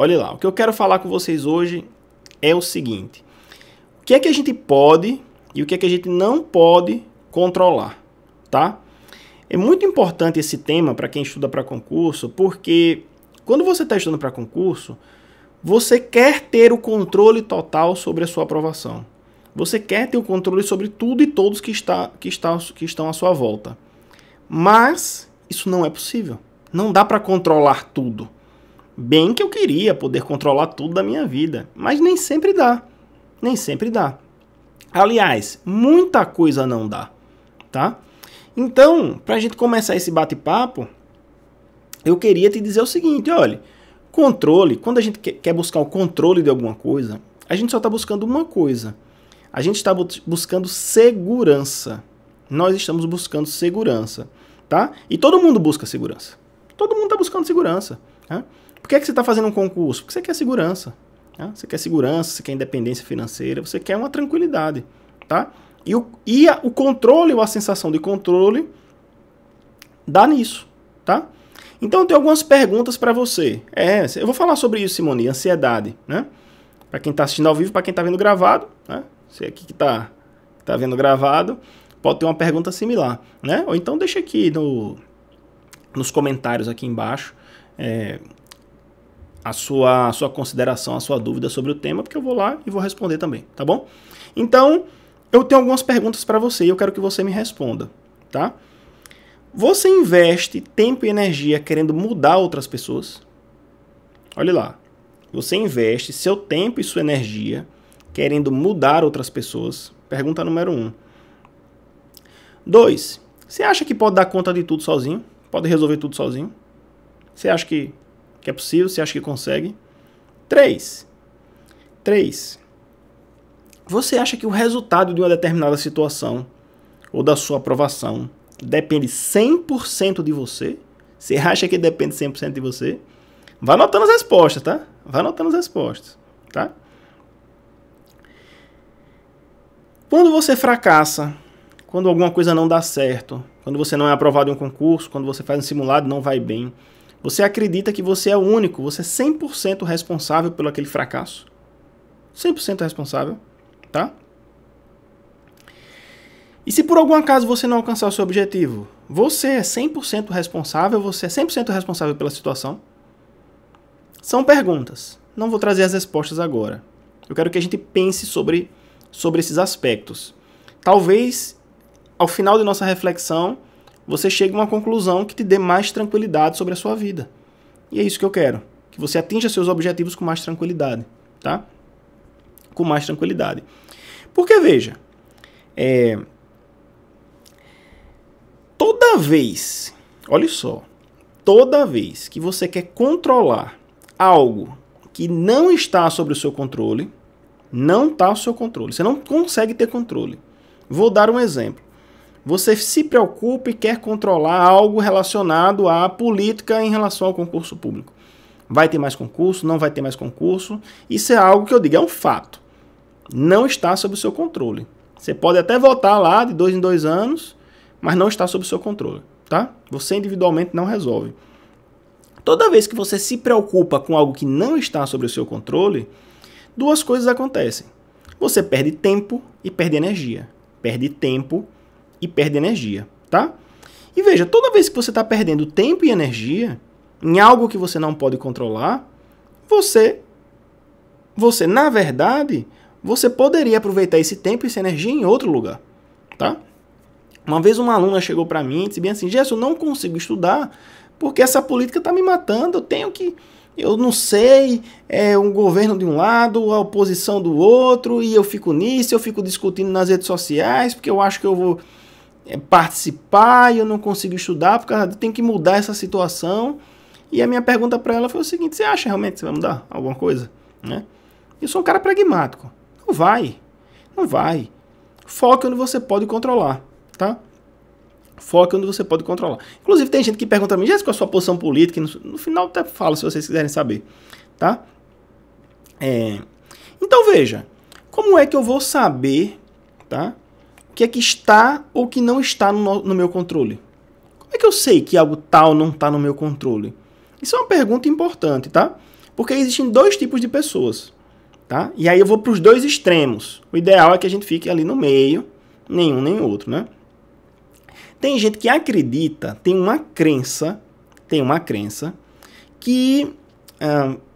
Olha lá, o que eu quero falar com vocês hoje é o seguinte: o que é que a gente pode e o que é que a gente não pode controlar, tá? É muito importante esse tema para quem estuda para concurso, porque quando você está estudando para concurso, você quer ter o controle total sobre a sua aprovação. Você quer ter o controle sobre tudo e todos que, está, que, está, que estão à sua volta. Mas isso não é possível. Não dá para controlar tudo. Bem que eu queria poder controlar tudo da minha vida, mas nem sempre dá. Nem sempre dá. Aliás, muita coisa não dá, tá? Então, para a gente começar esse bate-papo, eu queria te dizer o seguinte: olha, controle, quando a gente quer buscar o controle de alguma coisa, a gente só está buscando uma coisa. A gente está buscando segurança. Nós estamos buscando segurança, tá? E todo mundo busca segurança. Todo mundo está buscando segurança. Né? Por que, é que você está fazendo um concurso? Porque você quer segurança. Né? Você quer segurança, você quer independência financeira, você quer uma tranquilidade. Tá? E, o, e a, o controle ou a sensação de controle dá nisso. Tá? Então, eu tenho algumas perguntas para você. É, eu vou falar sobre isso, Simone, ansiedade. Né? Para quem está assistindo ao vivo, para quem está vendo gravado, né? você aqui que está tá vendo gravado, pode ter uma pergunta similar. Né? Ou então deixa aqui no, nos comentários aqui embaixo é, a sua, a sua consideração, a sua dúvida sobre o tema, porque eu vou lá e vou responder também, tá bom? Então, eu tenho algumas perguntas para você e eu quero que você me responda, tá? Você investe tempo e energia querendo mudar outras pessoas? Olha lá. Você investe seu tempo e sua energia querendo mudar outras pessoas? Pergunta número 1. Um. 2. Você acha que pode dar conta de tudo sozinho? Pode resolver tudo sozinho? Você acha que que é possível, você acha que consegue. 3. Três. Você acha que o resultado de uma determinada situação ou da sua aprovação depende 100% de você? Você acha que depende 100% de você? Vai anotando as respostas, tá? Vai anotando as respostas, tá? Quando você fracassa, quando alguma coisa não dá certo, quando você não é aprovado em um concurso, quando você faz um simulado e não vai bem, você acredita que você é o único, você é 100% responsável pelo aquele fracasso. 100% responsável, tá? E se por algum acaso você não alcançar o seu objetivo, você é 100% responsável, você é 100% responsável pela situação? São perguntas. Não vou trazer as respostas agora. Eu quero que a gente pense sobre, sobre esses aspectos. Talvez, ao final de nossa reflexão, você chegue a uma conclusão que te dê mais tranquilidade sobre a sua vida. E é isso que eu quero, que você atinja seus objetivos com mais tranquilidade, tá? Com mais tranquilidade. Porque veja, é... toda vez, olha só, toda vez que você quer controlar algo que não está sobre o seu controle, não está ao seu controle. Você não consegue ter controle. Vou dar um exemplo você se preocupa e quer controlar algo relacionado à política em relação ao concurso público. Vai ter mais concurso, não vai ter mais concurso. Isso é algo que eu digo, é um fato. Não está sob o seu controle. Você pode até votar lá de dois em dois anos, mas não está sob o seu controle, tá? Você individualmente não resolve. Toda vez que você se preocupa com algo que não está sob o seu controle, duas coisas acontecem. Você perde tempo e perde energia. Perde tempo e perde energia, tá? E veja, toda vez que você está perdendo tempo e energia em algo que você não pode controlar, você, você na verdade, você poderia aproveitar esse tempo e essa energia em outro lugar, tá? Uma vez uma aluna chegou para mim e disse bem assim, Gerson, eu não consigo estudar porque essa política está me matando, eu tenho que... Eu não sei, é um governo de um lado, a oposição do outro, e eu fico nisso, eu fico discutindo nas redes sociais, porque eu acho que eu vou é, participar e eu não consigo estudar, porque eu tenho que mudar essa situação. E a minha pergunta para ela foi o seguinte: você acha realmente que você vai mudar alguma coisa? Né? Eu sou um cara pragmático. Não vai. Não vai. Foque onde você pode controlar, tá? Foque onde você pode controlar. Inclusive, tem gente que pergunta pra mim, Jéssica, qual a sua posição política? No final até falo, se vocês quiserem saber, tá? É... Então, veja, como é que eu vou saber, tá? que é que está ou que não está no, no meu controle? Como é que eu sei que algo tal tá não está no meu controle? Isso é uma pergunta importante, tá? Porque existem dois tipos de pessoas, tá? E aí eu vou para os dois extremos. O ideal é que a gente fique ali no meio, nenhum nem outro, né? Tem gente que acredita, tem uma crença, tem uma crença que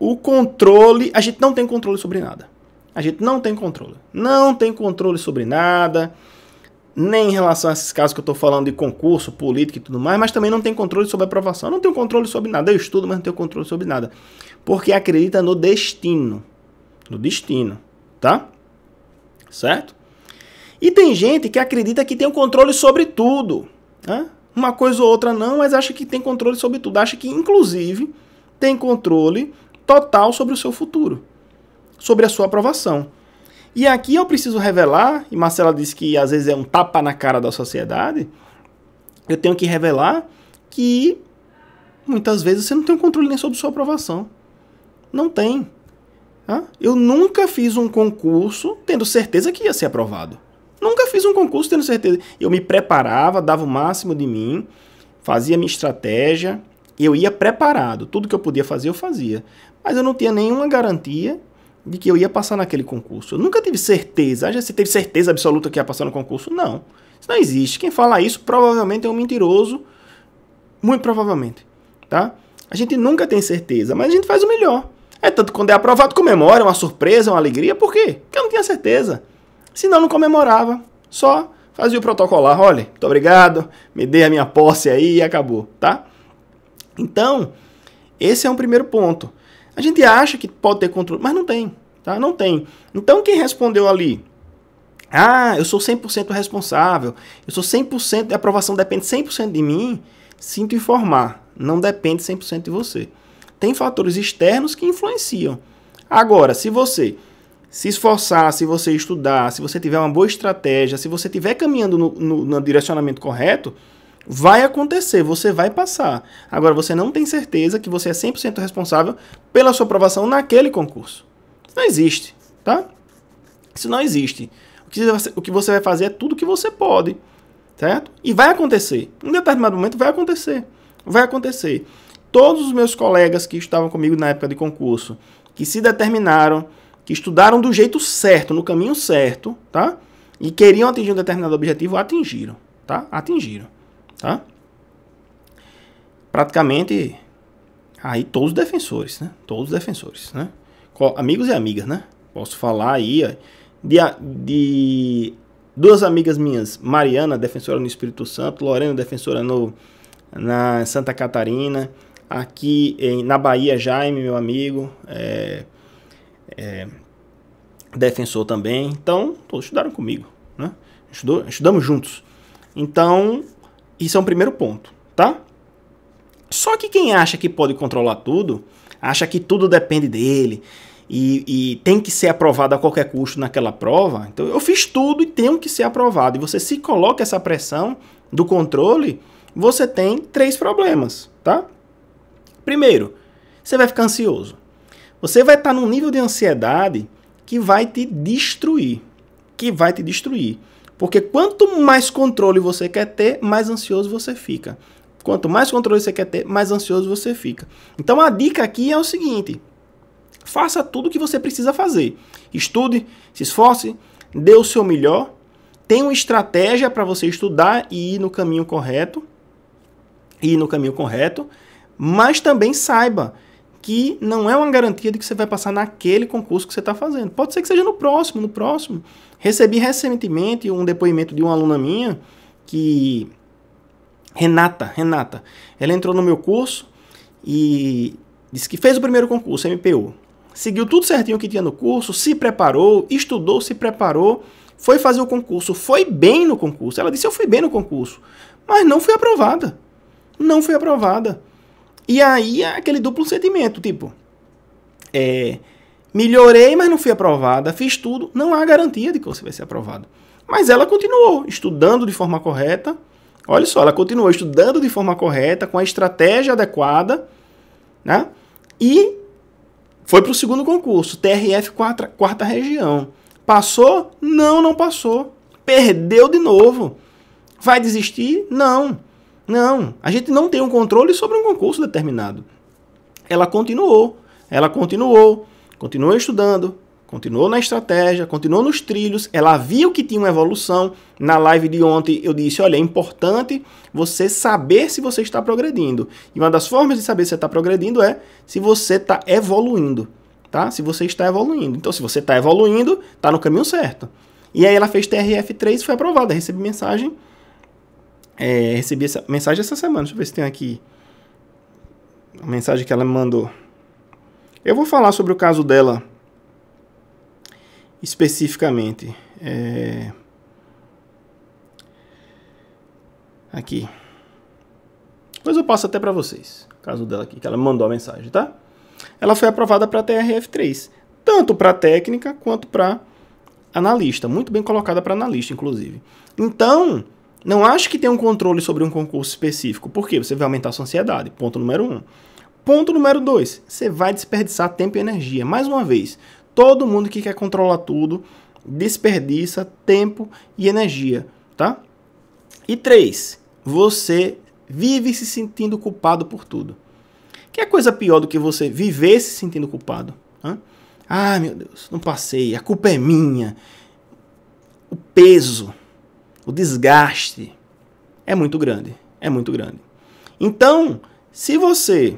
o controle, a gente não tem controle sobre nada. A gente não tem controle. Não tem controle sobre nada nem em relação a esses casos que eu estou falando de concurso, política e tudo mais, mas também não tem controle sobre aprovação. Eu não tenho controle sobre nada. Eu estudo, mas não tenho controle sobre nada. Porque acredita no destino. No destino, tá? Certo? E tem gente que acredita que tem o um controle sobre tudo. Né? Uma coisa ou outra não, mas acha que tem controle sobre tudo. Acha que, inclusive, tem controle total sobre o seu futuro, sobre a sua aprovação. E aqui eu preciso revelar, e Marcela disse que às vezes é um tapa na cara da sociedade, eu tenho que revelar que muitas vezes você não tem um controle nem sobre sua aprovação. Não tem. Tá? Eu nunca fiz um concurso tendo certeza que ia ser aprovado. Nunca fiz um concurso tendo certeza. Eu me preparava, dava o máximo de mim, fazia minha estratégia, eu ia preparado. Tudo que eu podia fazer, eu fazia. Mas eu não tinha nenhuma garantia de que eu ia passar naquele concurso. Eu nunca tive certeza. Ah, já se teve certeza absoluta que ia passar no concurso? Não. Isso não existe. Quem fala isso provavelmente é um mentiroso. Muito provavelmente. Tá? A gente nunca tem certeza, mas a gente faz o melhor. É tanto quando é aprovado, comemora, é uma surpresa, é uma alegria. Por quê? Porque eu não tinha certeza. Senão não comemorava. Só fazia o protocolar. Olha, muito obrigado, me dê a minha posse aí e acabou, tá? Então, esse é um primeiro ponto. A gente acha que pode ter controle, mas não tem, tá? Não tem. Então quem respondeu ali, ah, eu sou 100% responsável, eu sou 100%, a aprovação depende 100% de mim, sinto informar, não depende 100% de você. Tem fatores externos que influenciam. Agora, se você se esforçar, se você estudar, se você tiver uma boa estratégia, se você estiver caminhando no, no, no direcionamento correto, vai acontecer, você vai passar. Agora, você não tem certeza que você é 100% responsável pela sua aprovação naquele concurso. Isso não existe, tá? Isso não existe. O que você, o que você vai fazer é tudo o que você pode, certo? E vai acontecer. Em determinado momento vai acontecer. Vai acontecer. Todos os meus colegas que estavam comigo na época de concurso, que se determinaram, que estudaram do jeito certo, no caminho certo, tá? E queriam atingir um determinado objetivo, atingiram, tá? Atingiram tá? Praticamente aí todos os defensores, né? Todos os defensores, né? Amigos e amigas, né? Posso falar aí de, de duas amigas minhas, Mariana, defensora no Espírito Santo, Lorena, defensora no, na Santa Catarina, aqui em, na Bahia, Jaime, meu amigo, é, é, defensor também. Então, todos estudaram comigo, né? Estudou, estudamos juntos. Então, isso é um primeiro ponto, tá? Só que quem acha que pode controlar tudo, acha que tudo depende dele e, e, tem que ser aprovado a qualquer custo naquela prova, então eu fiz tudo e tenho que ser aprovado. E você se coloca essa pressão do controle, você tem três problemas, tá? Primeiro, você vai ficar ansioso. Você vai estar num nível de ansiedade que vai te destruir. Que vai te destruir. Porque quanto mais controle você quer ter, mais ansioso você fica. Quanto mais controle você quer ter, mais ansioso você fica. Então a dica aqui é o seguinte: faça tudo o que você precisa fazer. Estude, se esforce, dê o seu melhor, tenha uma estratégia para você estudar e ir no caminho correto, ir no caminho correto, mas também saiba que não é uma garantia de que você vai passar naquele concurso que você está fazendo. Pode ser que seja no próximo, no próximo. Recebi recentemente um depoimento de uma aluna minha que. Renata, Renata. Ela entrou no meu curso e disse que fez o primeiro concurso, MPU. Seguiu tudo certinho que tinha no curso, se preparou, estudou, se preparou, foi fazer o concurso, foi bem no concurso. Ela disse: Eu fui bem no concurso, mas não fui aprovada. Não fui aprovada. E aí é aquele duplo sentimento, tipo, é, melhorei, mas não fui aprovada, fiz tudo, não há garantia de que você vai ser aprovado. Mas ela continuou estudando de forma correta. Olha só, ela continuou estudando de forma correta, com a estratégia adequada, né? E foi para o segundo concurso, TRF quarta, quarta região. Passou? Não, não passou. Perdeu de novo. Vai desistir? Não. Não, a gente não tem um controle sobre um concurso determinado. Ela continuou, ela continuou, continuou estudando, continuou na estratégia, continuou nos trilhos, ela viu que tinha uma evolução. Na live de ontem eu disse: olha, é importante você saber se você está progredindo. E uma das formas de saber se você está progredindo é se você está evoluindo, tá? Se você está evoluindo. Então, se você está evoluindo, está no caminho certo. E aí ela fez TRF3 e foi aprovada. Recebi mensagem é, recebi essa mensagem essa semana. Deixa eu ver se tem aqui a mensagem que ela me mandou. Eu vou falar sobre o caso dela especificamente. É... Aqui. Depois eu passo até para vocês o caso dela aqui, que ela me mandou a mensagem, tá? Ela foi aprovada para TRF3, tanto para técnica quanto para analista. Muito bem colocada para analista, inclusive. Então, não acho que tem um controle sobre um concurso específico, porque você vai aumentar a sua ansiedade, ponto número um. Ponto número dois, você vai desperdiçar tempo e energia. Mais uma vez, todo mundo que quer controlar tudo desperdiça tempo e energia, tá? E três, você vive se sentindo culpado por tudo. Que é coisa pior do que você viver se sentindo culpado? Ah, meu Deus, não passei, a culpa é minha. O peso, o desgaste é muito grande, é muito grande. Então, se você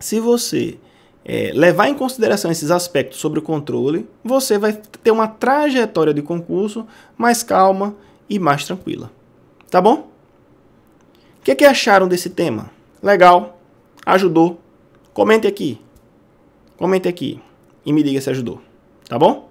se você é, levar em consideração esses aspectos sobre o controle, você vai ter uma trajetória de concurso mais calma e mais tranquila. Tá bom? O que, que acharam desse tema? Legal? Ajudou? Comente aqui. Comente aqui e me diga se ajudou. Tá bom?